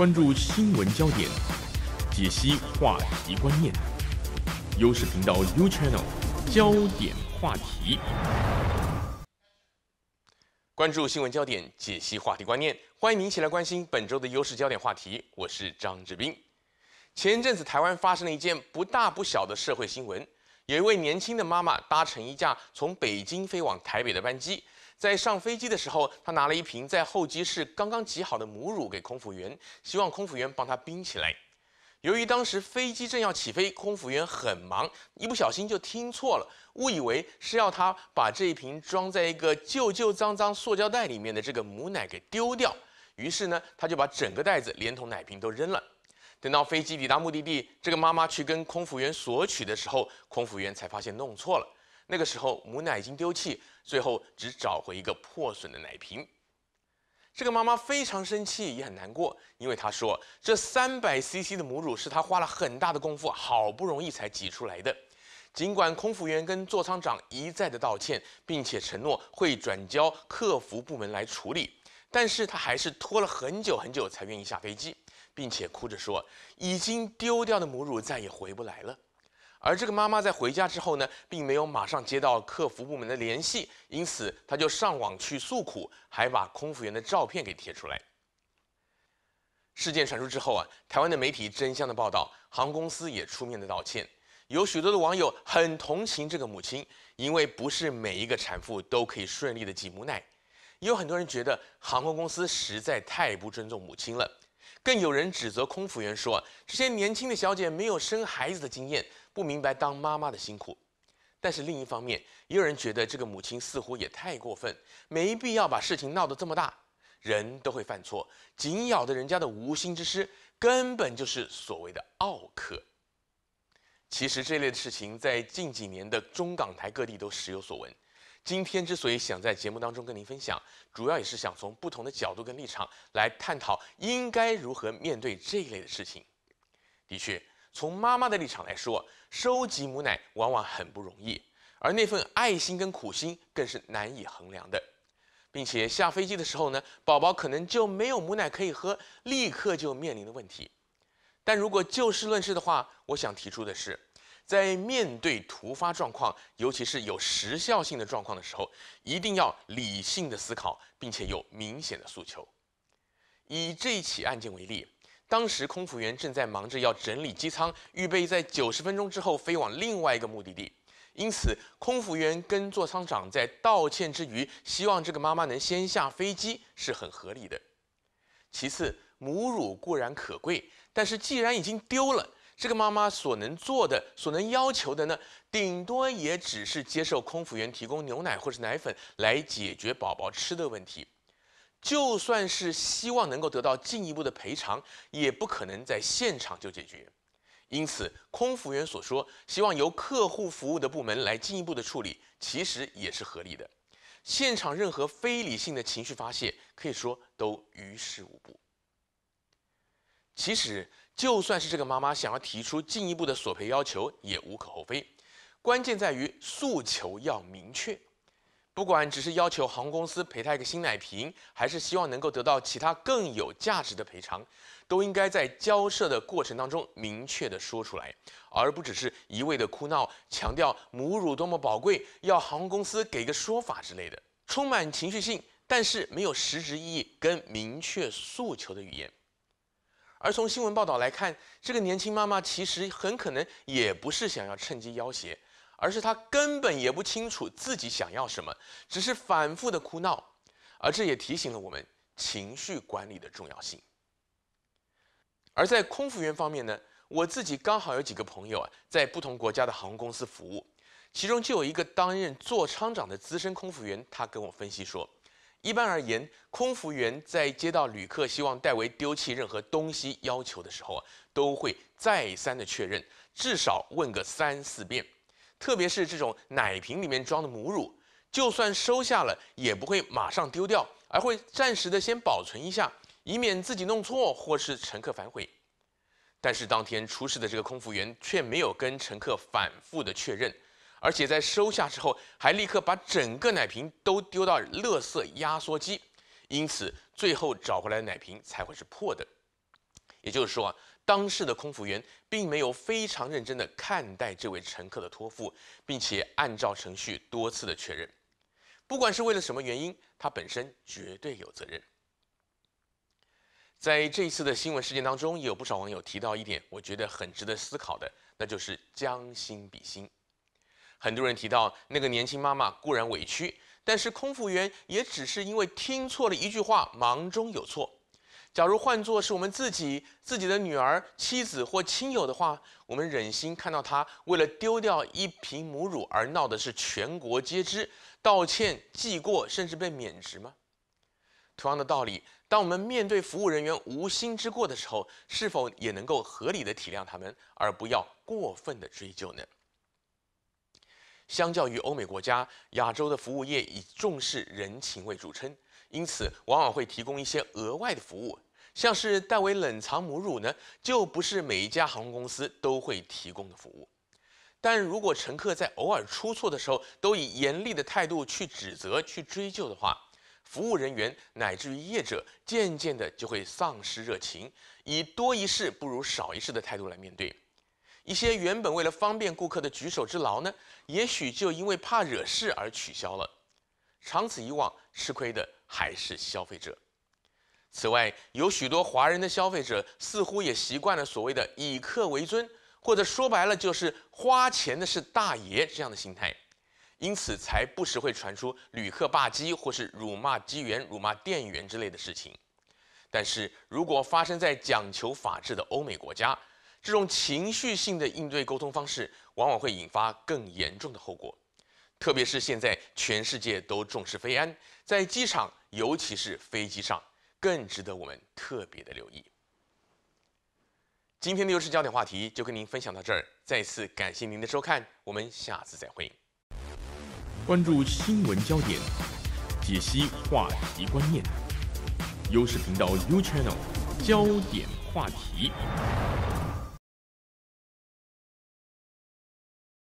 关注新闻焦点，解析话题观念。优视频道 U Channel，焦点话题。关注新闻焦点，解析话题观念。欢迎您一起来关心本周的优势焦点话题。我是张志斌。前一阵子，台湾发生了一件不大不小的社会新闻，有一位年轻的妈妈搭乘一架从北京飞往台北的班机。在上飞机的时候，他拿了一瓶在候机室刚刚挤好的母乳给空服员，希望空服员帮他冰起来。由于当时飞机正要起飞，空服员很忙，一不小心就听错了，误以为是要他把这一瓶装在一个旧旧脏脏塑胶袋里面的这个母奶给丢掉。于是呢，他就把整个袋子连同奶瓶都扔了。等到飞机抵达目的地，这个妈妈去跟空服员索取的时候，空服员才发现弄错了。那个时候母奶已经丢弃。最后只找回一个破损的奶瓶，这个妈妈非常生气也很难过，因为她说这三百 CC 的母乳是她花了很大的功夫，好不容易才挤出来的。尽管空服员跟座舱长一再的道歉，并且承诺会转交客服部门来处理，但是她还是拖了很久很久才愿意下飞机，并且哭着说已经丢掉的母乳再也回不来了。而这个妈妈在回家之后呢，并没有马上接到客服部门的联系，因此她就上网去诉苦，还把空服员的照片给贴出来。事件传出之后啊，台湾的媒体争相的报道，航空公司也出面的道歉。有许多的网友很同情这个母亲，因为不是每一个产妇都可以顺利的挤母奶。有很多人觉得航空公司实在太不尊重母亲了，更有人指责空服员说，这些年轻的小姐没有生孩子的经验。不明白当妈妈的辛苦，但是另一方面，也有人觉得这个母亲似乎也太过分，没必要把事情闹得这么大。人都会犯错，紧咬的人家的无心之失，根本就是所谓的傲客。其实这类的事情在近几年的中港台各地都时有所闻。今天之所以想在节目当中跟您分享，主要也是想从不同的角度跟立场来探讨应该如何面对这一类的事情。的确。从妈妈的立场来说，收集母奶往往很不容易，而那份爱心跟苦心更是难以衡量的。并且下飞机的时候呢，宝宝可能就没有母奶可以喝，立刻就面临的问题。但如果就事论事的话，我想提出的是，在面对突发状况，尤其是有时效性的状况的时候，一定要理性的思考，并且有明显的诉求。以这一起案件为例。当时空服员正在忙着要整理机舱，预备在九十分钟之后飞往另外一个目的地，因此空服员跟座舱长在道歉之余，希望这个妈妈能先下飞机是很合理的。其次，母乳固然可贵，但是既然已经丢了，这个妈妈所能做的、所能要求的呢，顶多也只是接受空服员提供牛奶或是奶粉来解决宝宝吃的问题。就算是希望能够得到进一步的赔偿，也不可能在现场就解决。因此，空服员所说希望由客户服务的部门来进一步的处理，其实也是合理的。现场任何非理性的情绪发泄，可以说都于事无补。其实，就算是这个妈妈想要提出进一步的索赔要求，也无可厚非。关键在于诉求要明确。不管只是要求航空公司赔他一个新奶瓶，还是希望能够得到其他更有价值的赔偿，都应该在交涉的过程当中明确的说出来，而不只是一味的哭闹，强调母乳多么宝贵，要航空公司给个说法之类的，充满情绪性但是没有实质意义跟明确诉求的语言。而从新闻报道来看，这个年轻妈妈其实很可能也不是想要趁机要挟。而是他根本也不清楚自己想要什么，只是反复的哭闹，而这也提醒了我们情绪管理的重要性。而在空服员方面呢，我自己刚好有几个朋友啊，在不同国家的航空公司服务，其中就有一个担任座舱长的资深空服员，他跟我分析说，一般而言，空服员在接到旅客希望代为丢弃任何东西要求的时候啊，都会再三的确认，至少问个三四遍。特别是这种奶瓶里面装的母乳，就算收下了，也不会马上丢掉，而会暂时的先保存一下，以免自己弄错或是乘客反悔。但是当天出事的这个空服员却没有跟乘客反复的确认，而且在收下之后，还立刻把整个奶瓶都丢到垃圾压缩机，因此最后找回来的奶瓶才会是破的。也就是说。当事的空服员并没有非常认真的看待这位乘客的托付，并且按照程序多次的确认。不管是为了什么原因，他本身绝对有责任。在这一次的新闻事件当中，也有不少网友提到一点，我觉得很值得思考的，那就是将心比心。很多人提到那个年轻妈妈固然委屈，但是空服员也只是因为听错了一句话，忙中有错。假如换做是我们自己、自己的女儿、妻子或亲友的话，我们忍心看到他为了丢掉一瓶母乳而闹得是全国皆知、道歉、记过，甚至被免职吗？同样的道理，当我们面对服务人员无心之过的时候，是否也能够合理的体谅他们，而不要过分的追究呢？相较于欧美国家，亚洲的服务业以重视人情为著称。因此，往往会提供一些额外的服务，像是代为冷藏母乳呢，就不是每一家航空公司都会提供的服务。但如果乘客在偶尔出错的时候，都以严厉的态度去指责、去追究的话，服务人员乃至于业者，渐渐的就会丧失热情，以多一事不如少一事的态度来面对。一些原本为了方便顾客的举手之劳呢，也许就因为怕惹事而取消了。长此以往，吃亏的还是消费者。此外，有许多华人的消费者似乎也习惯了所谓的“以客为尊”，或者说白了就是“花钱的是大爷”这样的心态，因此才不时会传出旅客霸机或是辱骂机员、辱骂店员之类的事情。但是如果发生在讲求法治的欧美国家，这种情绪性的应对沟通方式，往往会引发更严重的后果。特别是现在，全世界都重视非安，在机场，尤其是飞机上，更值得我们特别的留意。今天的优势焦点话题就跟您分享到这儿，再次感谢您的收看，我们下次再会。关注新闻焦点，解析话题观念，优势频道 U Channel，焦点话题。